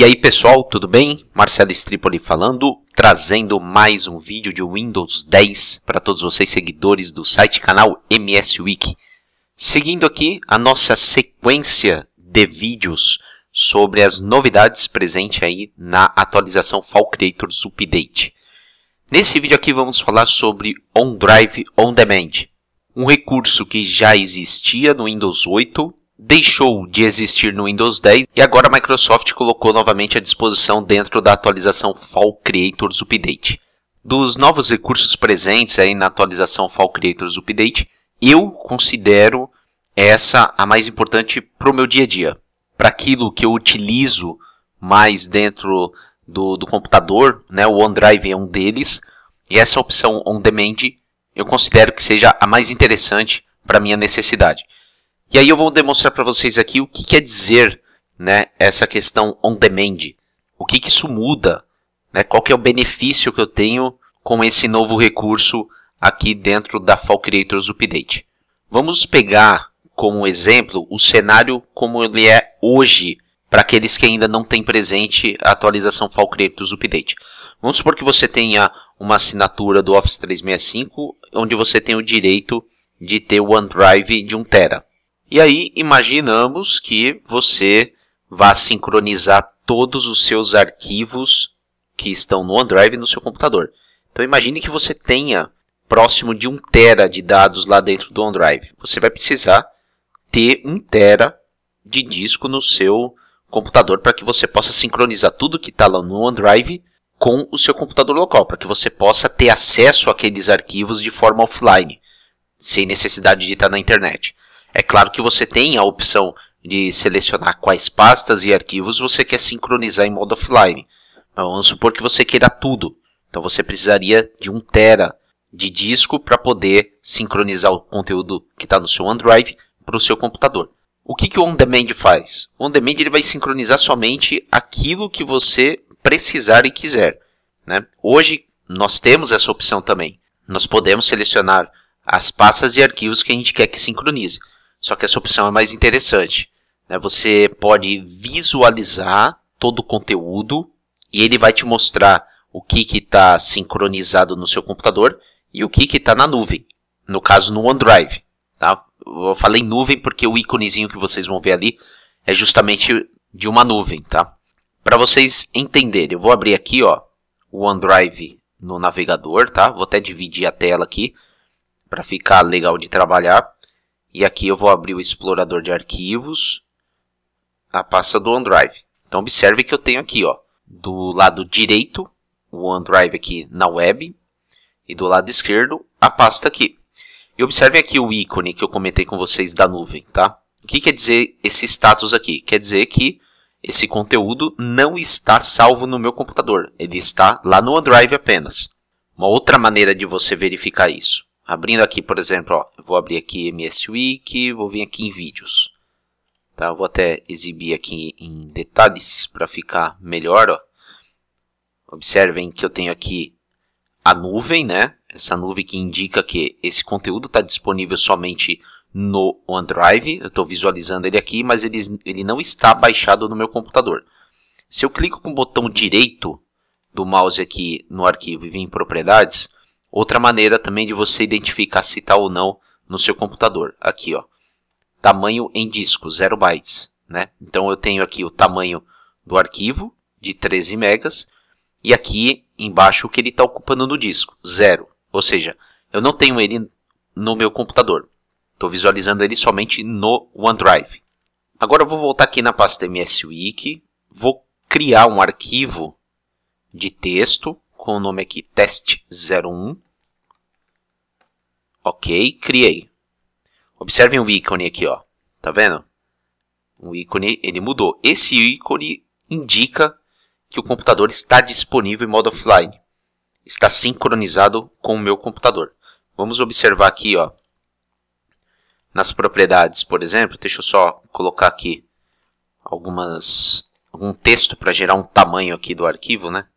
E aí pessoal, tudo bem? Marcelo Stripoli falando, trazendo mais um vídeo de Windows 10 para todos vocês seguidores do site canal MS Week. Seguindo aqui a nossa sequência de vídeos sobre as novidades presentes aí na atualização Fall Creators Update. Nesse vídeo aqui vamos falar sobre On Drive On Demand, um recurso que já existia no Windows 8 deixou de existir no Windows 10 e agora a Microsoft colocou novamente à disposição dentro da atualização Fall Creators Update. Dos novos recursos presentes aí na atualização Fall Creators Update, eu considero essa a mais importante para o meu dia a dia, para aquilo que eu utilizo mais dentro do, do computador, né? O OneDrive é um deles e essa opção on demand eu considero que seja a mais interessante para minha necessidade. E aí eu vou demonstrar para vocês aqui o que quer dizer né, essa questão on demand. O que, que isso muda? Né? Qual que é o benefício que eu tenho com esse novo recurso aqui dentro da Fall Creators Update? Vamos pegar como exemplo o cenário como ele é hoje para aqueles que ainda não têm presente a atualização Fall Creators Update. Vamos supor que você tenha uma assinatura do Office 365 onde você tem o direito de ter o OneDrive de 1 tera. E aí imaginamos que você vá sincronizar todos os seus arquivos que estão no OneDrive no seu computador. Então imagine que você tenha próximo de 1 tera de dados lá dentro do OneDrive. Você vai precisar ter 1 tera de disco no seu computador para que você possa sincronizar tudo que está lá no OneDrive com o seu computador local, para que você possa ter acesso àqueles arquivos de forma offline, sem necessidade de estar na internet. É claro que você tem a opção de selecionar quais pastas e arquivos você quer sincronizar em modo offline. Mas vamos supor que você queira tudo. Então você precisaria de um tera de disco para poder sincronizar o conteúdo que está no seu OneDrive para o seu computador. O que, que o on-demand faz? O on-demand ele vai sincronizar somente aquilo que você precisar e quiser. Né? Hoje nós temos essa opção também. Nós podemos selecionar as pastas e arquivos que a gente quer que sincronize. Só que essa opção é mais interessante. Né? Você pode visualizar todo o conteúdo e ele vai te mostrar o que está sincronizado no seu computador e o que está na nuvem. No caso, no OneDrive. Tá? Eu falei nuvem porque o íconezinho que vocês vão ver ali é justamente de uma nuvem. Tá? Para vocês entenderem, eu vou abrir aqui ó, o OneDrive no navegador. Tá? Vou até dividir a tela aqui para ficar legal de trabalhar. E aqui eu vou abrir o explorador de arquivos, a pasta do OneDrive. Então observe que eu tenho aqui, ó, do lado direito, o OneDrive aqui na web, e do lado esquerdo, a pasta aqui. E observe aqui o ícone que eu comentei com vocês da nuvem, tá? O que quer dizer esse status aqui? Quer dizer que esse conteúdo não está salvo no meu computador, ele está lá no OneDrive apenas. Uma outra maneira de você verificar isso. Abrindo aqui, por exemplo, ó, vou abrir aqui MS Week, vou vir aqui em vídeos. Tá? vou até exibir aqui em detalhes para ficar melhor. Ó. Observem que eu tenho aqui a nuvem, né? essa nuvem que indica que esse conteúdo está disponível somente no OneDrive. Eu estou visualizando ele aqui, mas ele, ele não está baixado no meu computador. Se eu clico com o botão direito do mouse aqui no arquivo e vim em propriedades, Outra maneira também de você identificar se está ou não no seu computador. Aqui, ó, tamanho em disco, 0 bytes. Né? Então, eu tenho aqui o tamanho do arquivo de 13 megas e aqui embaixo o que ele está ocupando no disco, 0. Ou seja, eu não tenho ele no meu computador. Estou visualizando ele somente no OneDrive. Agora eu vou voltar aqui na pasta MSWiki, vou criar um arquivo de texto com o nome aqui test01. Ok, criei. Observem o ícone aqui, ó. Tá vendo? O ícone, ele mudou. Esse ícone indica que o computador está disponível em modo offline. Está sincronizado com o meu computador. Vamos observar aqui, ó. Nas propriedades, por exemplo, deixa eu só colocar aqui algumas algum texto para gerar um tamanho aqui do arquivo, né?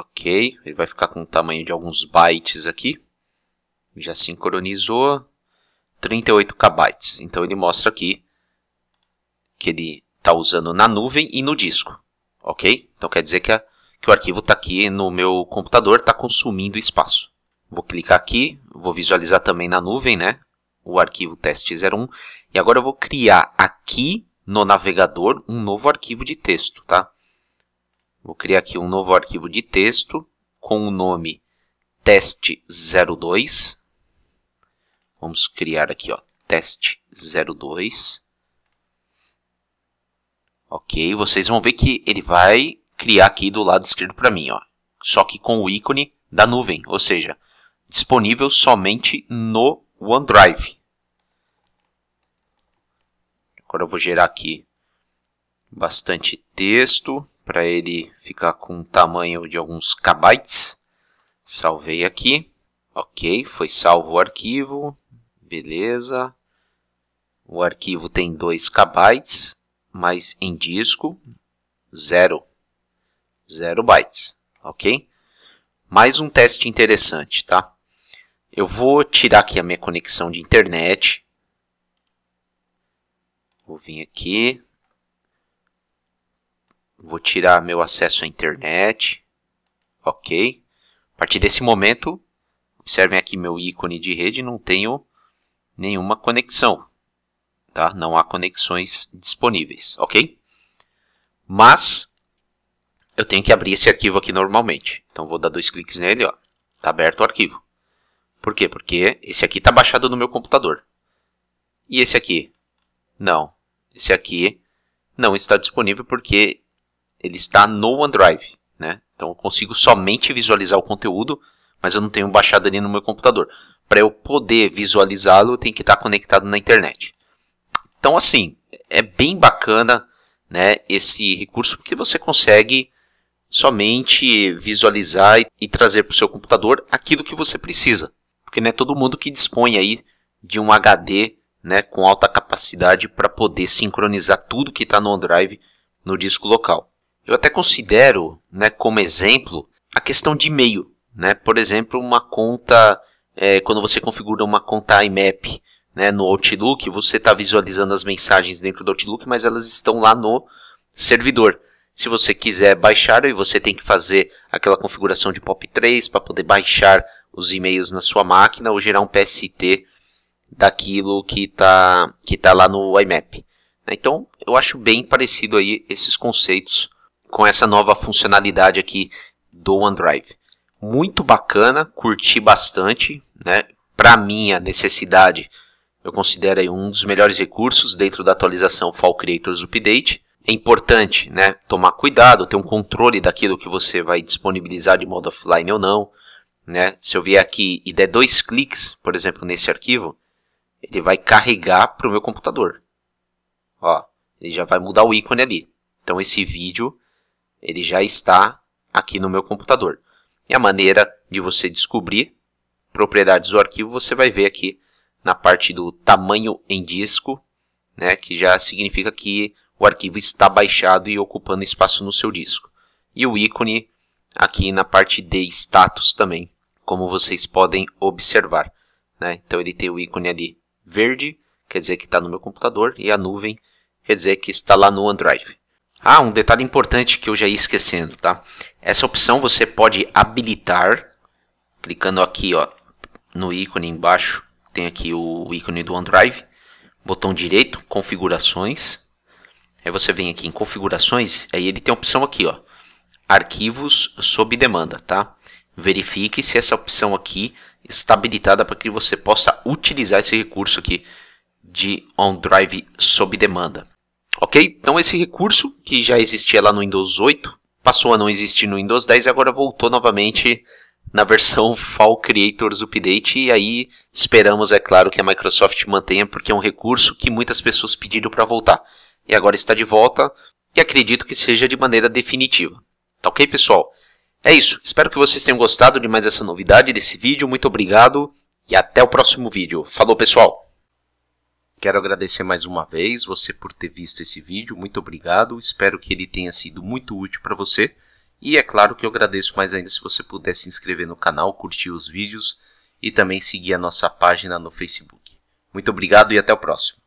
Ok, ele vai ficar com o tamanho de alguns bytes aqui. Já sincronizou. 38 KB. Então ele mostra aqui que ele está usando na nuvem e no disco. Ok? Então quer dizer que, a, que o arquivo está aqui no meu computador, está consumindo espaço. Vou clicar aqui, vou visualizar também na nuvem, né? O arquivo teste 01 E agora eu vou criar aqui no navegador um novo arquivo de texto, tá? Vou criar aqui um novo arquivo de texto com o nome teste02. Vamos criar aqui, ó, teste02. Ok, vocês vão ver que ele vai criar aqui do lado esquerdo para mim, ó. Só que com o ícone da nuvem, ou seja, disponível somente no OneDrive. Agora eu vou gerar aqui bastante texto para ele ficar com o tamanho de alguns kbytes. Salvei aqui. Ok, foi salvo o arquivo. Beleza. O arquivo tem 2 kbytes, mas em disco, 0. 0 bytes, ok? Mais um teste interessante, tá? Eu vou tirar aqui a minha conexão de internet. Vou vir aqui, Vou tirar meu acesso à internet. Ok. A partir desse momento, observem aqui meu ícone de rede, não tenho nenhuma conexão. Tá? Não há conexões disponíveis, ok? Mas, eu tenho que abrir esse arquivo aqui normalmente. Então, vou dar dois cliques nele, ó. Tá aberto o arquivo. Por quê? Porque esse aqui está baixado no meu computador. E esse aqui? Não. Esse aqui não está disponível porque ele está no OneDrive, né? Então eu consigo somente visualizar o conteúdo, mas eu não tenho baixado ali no meu computador. Para eu poder visualizá-lo, tem que estar conectado na internet. Então assim, é bem bacana, né, esse recurso porque você consegue somente visualizar e trazer para o seu computador aquilo que você precisa. Porque não é todo mundo que dispõe aí de um HD né, com alta capacidade para poder sincronizar tudo que está no OneDrive no disco local. Eu até considero, né, como exemplo, a questão de e-mail, né? Por exemplo, uma conta, é, quando você configura uma conta IMAP, né, no Outlook, você está visualizando as mensagens dentro do Outlook, mas elas estão lá no servidor. Se você quiser baixar, aí você tem que fazer aquela configuração de POP3 para poder baixar os e-mails na sua máquina ou gerar um PST daquilo que está que tá lá no IMAP. Né? Então, eu acho bem parecido aí esses conceitos com essa nova funcionalidade aqui do OneDrive. Muito bacana, curti bastante, né? Para minha necessidade, eu considero aí um dos melhores recursos dentro da atualização Fall Creators Update. É importante, né, tomar cuidado, ter um controle daquilo que você vai disponibilizar de modo offline ou não, né? Se eu vier aqui e der dois cliques, por exemplo, nesse arquivo, ele vai carregar para o meu computador. Ó, ele já vai mudar o ícone ali. Então esse vídeo ele já está aqui no meu computador. E a maneira de você descobrir propriedades do arquivo, você vai ver aqui na parte do tamanho em disco, né, que já significa que o arquivo está baixado e ocupando espaço no seu disco. E o ícone aqui na parte de status também, como vocês podem observar. Né? Então ele tem o ícone ali verde, quer dizer que está no meu computador, e a nuvem quer dizer que está lá no OneDrive. Ah, um detalhe importante que eu já ia esquecendo, tá? Essa opção você pode habilitar clicando aqui, ó, no ícone embaixo, tem aqui o ícone do OneDrive, botão direito, configurações. Aí você vem aqui em configurações, aí ele tem a opção aqui, ó, arquivos sob demanda, tá? Verifique se essa opção aqui está habilitada para que você possa utilizar esse recurso aqui de OneDrive sob demanda. Ok? Então esse recurso, que já existia lá no Windows 8, passou a não existir no Windows 10 e agora voltou novamente na versão Fall Creators Update. E aí esperamos, é claro, que a Microsoft mantenha, porque é um recurso que muitas pessoas pediram para voltar. E agora está de volta e acredito que seja de maneira definitiva. Tá ok, pessoal? É isso. Espero que vocês tenham gostado de mais essa novidade desse vídeo. Muito obrigado e até o próximo vídeo. Falou, pessoal! Quero agradecer mais uma vez você por ter visto esse vídeo, muito obrigado, espero que ele tenha sido muito útil para você. E é claro que eu agradeço mais ainda se você puder se inscrever no canal, curtir os vídeos e também seguir a nossa página no Facebook. Muito obrigado e até o próximo.